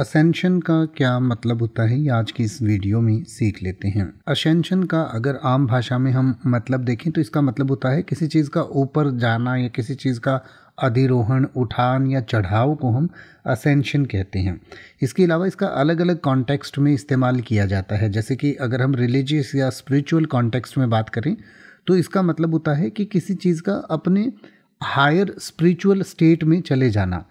ascension का क्या मतलब होता है ये आज की इस वीडियो में सीख लेते हैं असेंशन का अगर आम भाषा में हम मतलब देखें तो इसका मतलब होता है किसी चीज़ का ऊपर जाना या किसी चीज़ का अधिरोहण उठान या चढ़ाव को हम असेंशन कहते हैं इसके अलावा इसका अलग अलग कॉन्टेक्स्ट में इस्तेमाल किया जाता है जैसे कि अगर हम रिलीजियस या स्पिरिचुअल कॉन्टेक्स्ट में बात करें तो इसका मतलब होता है कि किसी चीज़ का अपने हायर स्पिरिचुअल स्टेट में चले जाना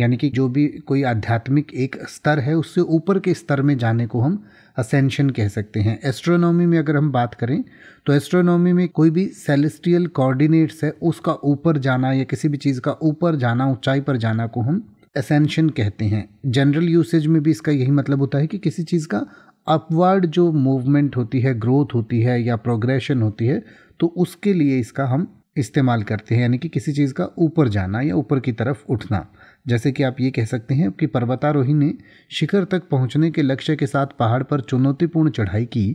यानी कि जो भी कोई आध्यात्मिक एक स्तर है उससे ऊपर के स्तर में जाने को हम असेंशन कह सकते हैं एस्ट्रोनॉमी में अगर हम बात करें तो एस्ट्रोनॉमी में कोई भी सेलेस्टियल कोऑर्डिनेट्स है उसका ऊपर जाना या किसी भी चीज़ का ऊपर जाना ऊंचाई पर जाना को हम असेंशन कहते हैं जनरल यूसेज में भी इसका यही मतलब होता है कि किसी चीज़ का अपवर्ड जो मूवमेंट होती है ग्रोथ होती है या प्रोग्रेशन होती है तो उसके लिए इसका हम इस्तेमाल करते हैं यानी कि किसी चीज़ का ऊपर जाना या ऊपर की तरफ उठना जैसे कि आप ये कह सकते हैं कि पर्वतारोही ने शिखर तक पहुंचने के लक्ष्य के साथ पहाड़ पर चुनौतीपूर्ण चढ़ाई की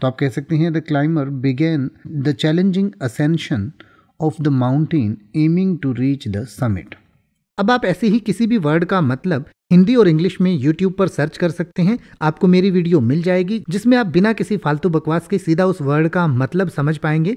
तो आप कह सकते हैं the climber begin the challenging ascension of the mountain aiming to reach the summit अब आप ऐसे ही किसी भी वर्ड का मतलब हिंदी और इंग्लिश में यूट्यूब पर सर्च कर सकते हैं आपको मेरी वीडियो मिल जाएगी जिसमें आप बिना किसी फालतू बकवास के सीधा उस वर्ड का मतलब समझ पाएंगे